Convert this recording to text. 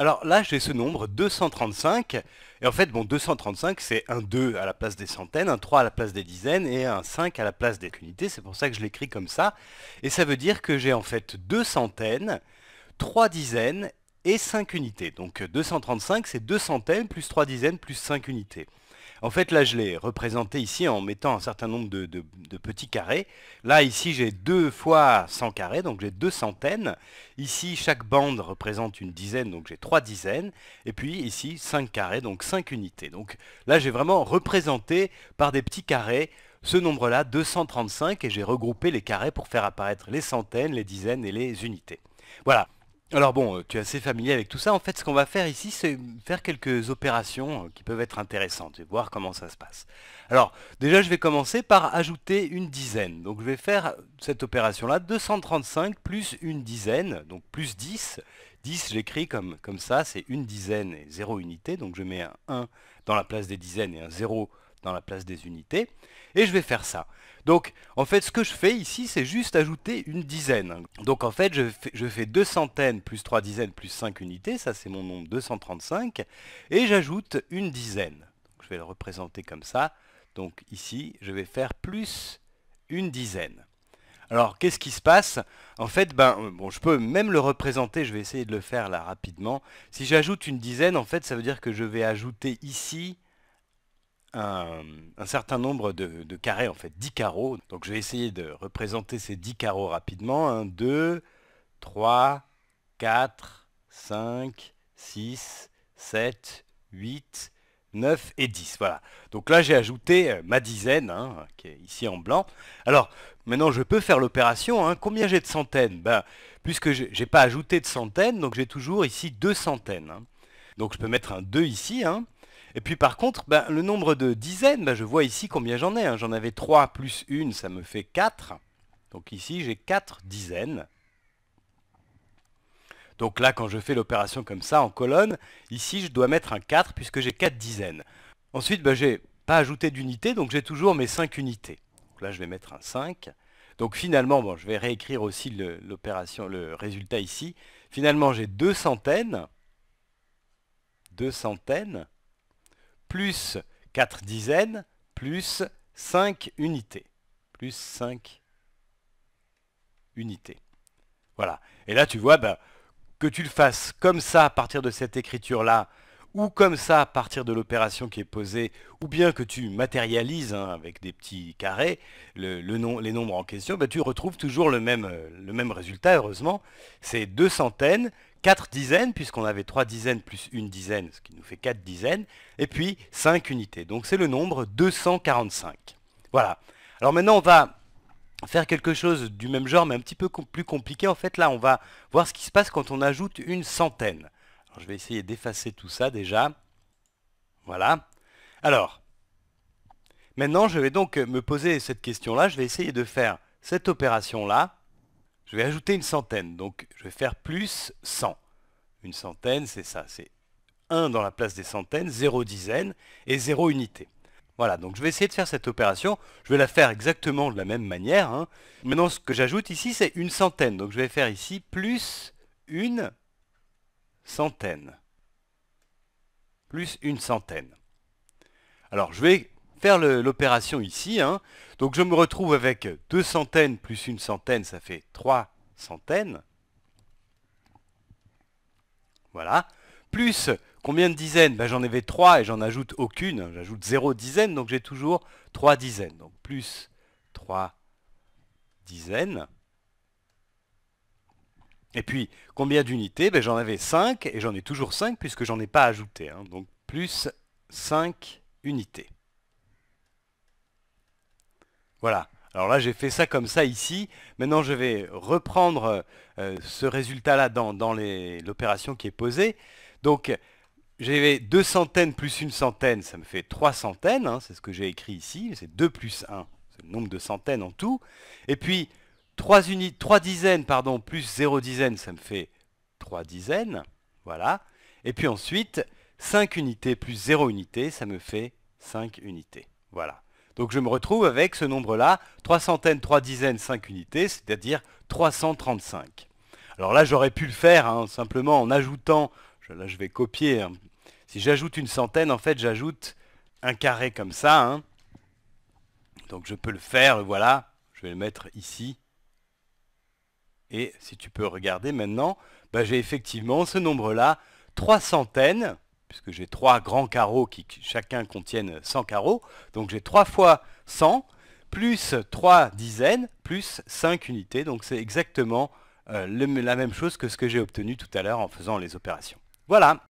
Alors là, j'ai ce nombre, 235, et en fait, bon, 235, c'est un 2 à la place des centaines, un 3 à la place des dizaines, et un 5 à la place des unités, c'est pour ça que je l'écris comme ça, et ça veut dire que j'ai en fait 2 centaines, 3 dizaines, et 5 unités. Donc 235, c'est 2 centaines, plus 3 dizaines, plus 5 unités. En fait, là, je l'ai représenté ici en mettant un certain nombre de, petits carrés. Là, ici, j'ai deux fois 100 carrés, donc j'ai deux centaines. Ici, chaque bande représente une dizaine, donc j'ai trois dizaines. Et puis ici, 5 carrés, donc cinq unités. Donc là, j'ai vraiment représenté par des petits carrés ce nombre-là, 235, et j'ai regroupé les carrés pour faire apparaître les centaines, les dizaines et les unités. Voilà. Alors bon, euh, tu es assez familier avec tout ça. En fait, ce qu'on va faire ici, c'est faire quelques opérations euh, qui peuvent être intéressantes et voir comment ça se passe. Alors, déjà, je vais commencer par ajouter une dizaine. Donc, je vais faire cette opération-là, 235 plus une dizaine, donc plus 10. 10, j'écris comme, comme ça, c'est une dizaine et 0 unité. Donc, je mets un 1 dans la place des dizaines et un 0 dans la place des unités. Et je vais faire ça. Donc en fait ce que je fais ici c'est juste ajouter une dizaine. Donc en fait je fais, deux centaines plus trois dizaines plus cinq unités, ça c'est mon nombre 235, et j'ajoute une dizaine. je vais le représenter comme ça. Donc ici je vais faire plus une dizaine. Alors qu'est-ce qui se passe En fait, ben, euh, bon, je peux même le représenter, je vais essayer de le faire là rapidement. Si j'ajoute une dizaine, en fait ça veut dire que je vais ajouter ici un, certain nombre de, carrés, en fait 10 carreaux. Donc je vais essayer de représenter ces 10 carreaux rapidement. 1, 2, 3, 4, 5, 6, 7, 8, 9 et 10. Voilà. Donc là j'ai ajouté euh, ma dizaine, hein, qui est ici en blanc. Alors maintenant je peux faire l'opération. Hein. Combien j'ai de centaines ben, Puisque je n'ai pas ajouté de centaines, donc j'ai toujours ici deux centaines. Hein. Donc je peux mettre un 2 ici. Hein. Et puis par contre, ben, le nombre de dizaines, ben, je vois ici combien j'en ai. Hein. J'en avais 3 plus 1, ça me fait 4. Donc ici, j'ai 4 dizaines. Donc là, quand je fais l'opération comme ça, en colonne, ici, je dois mettre un 4 puisque j'ai 4 dizaines. Ensuite, ben, je n'ai pas ajouté d'unité, donc j'ai toujours mes 5 unités. là, je vais mettre un 5. Donc finalement, bon, je vais réécrire aussi l'opération, le, résultat ici. Finalement, j'ai 2 centaines. 2 centaines plus 4 dizaines, plus 5 unités. Plus 5 unités. Voilà. Et là, tu vois, ben, que tu le fasses comme ça à partir de cette écriture-là, ou comme ça à partir de l'opération qui est posée, ou bien que tu matérialises hein, avec des petits carrés le, nom, les nombres en question, ben, tu retrouves toujours le même, euh, le même résultat, heureusement. C'est deux centaines 4 dizaines, puisqu'on avait 3 dizaines plus une dizaine, ce qui nous fait 4 dizaines, et puis 5 unités. Donc c'est le nombre 245. Voilà. Alors maintenant, on va faire quelque chose du même genre, mais un petit peu plus compliqué. En fait, là, on va voir ce qui se passe quand on ajoute une centaine. Alors, je vais essayer d'effacer tout ça déjà. Voilà. Alors, maintenant, je vais donc me poser cette question-là. Je vais essayer de faire cette opération-là je vais ajouter une centaine, donc je vais faire plus 100. Une centaine, c'est ça, c'est 1 dans la place des centaines, 0 dizaines et 0 unités. Voilà, donc je vais essayer de faire cette opération. Je vais la faire exactement de la même manière. Hein. Maintenant, ce que j'ajoute ici, c'est une centaine. Donc je vais faire ici plus une centaine. Plus une centaine. Alors, je vais faire l'opération ici. Hein. Donc je me retrouve avec deux centaines plus une centaine, ça fait trois centaines. Voilà. Plus combien de dizaines ben, J'en avais trois et j'en ajoute aucune. J'ajoute zéro dizaine, donc j'ai toujours trois dizaines. Donc plus trois dizaines. Et puis, combien d'unités ben, J'en avais 5, et j'en ai toujours 5, puisque j'en ai pas ajouté. Hein. Donc, plus 5 unités. Voilà. Alors là, j'ai fait ça comme ça ici. Maintenant, je vais reprendre euh, ce résultat-là dans, l'opération qui est posée. Donc, j'avais deux centaines plus une centaine, ça me fait trois centaines. Hein, c'est ce que j'ai écrit ici. C'est 2 plus 1, c'est le nombre de centaines en tout. Et puis, 3, trois dizaines pardon, plus 0 dizaines, ça me fait 3 dizaines. Voilà. Et puis ensuite, 5 unités plus 0 unités, ça me fait 5 unités. Voilà. Donc je me retrouve avec ce nombre-là, 3 centaines, 3 dizaines, 5 unités, c'est-à-dire 335. Alors là, j'aurais pu le faire hein, simplement en ajoutant, là je vais copier, hein. si j'ajoute une centaine, en fait j'ajoute un carré comme ça. Hein. Donc je peux le faire, voilà, je vais le mettre ici. Et si tu peux regarder maintenant, bah, j'ai effectivement ce nombre-là, 3 centaines, puisque j'ai trois grands carreaux qui chacun contiennent 100 carreaux. Donc j'ai 3 fois 100, plus 3 dizaines, plus 5 unités. Donc c'est exactement euh, la même chose que ce que j'ai obtenu tout à l'heure en faisant les opérations. Voilà